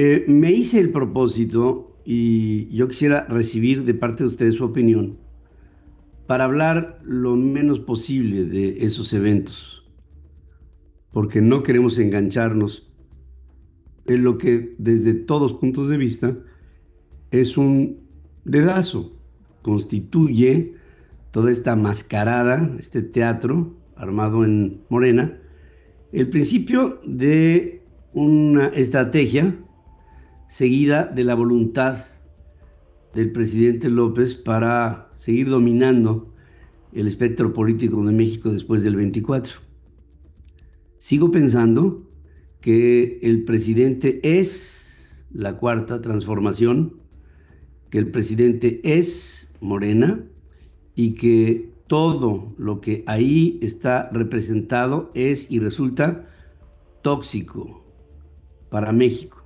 Eh, me hice el propósito y yo quisiera recibir de parte de ustedes su opinión para hablar lo menos posible de esos eventos, porque no queremos engancharnos en lo que desde todos puntos de vista es un dedazo, constituye toda esta mascarada, este teatro armado en Morena, el principio de una estrategia seguida de la voluntad del presidente López para seguir dominando el espectro político de México después del 24. Sigo pensando que el presidente es la cuarta transformación, que el presidente es Morena y que todo lo que ahí está representado es y resulta tóxico para México.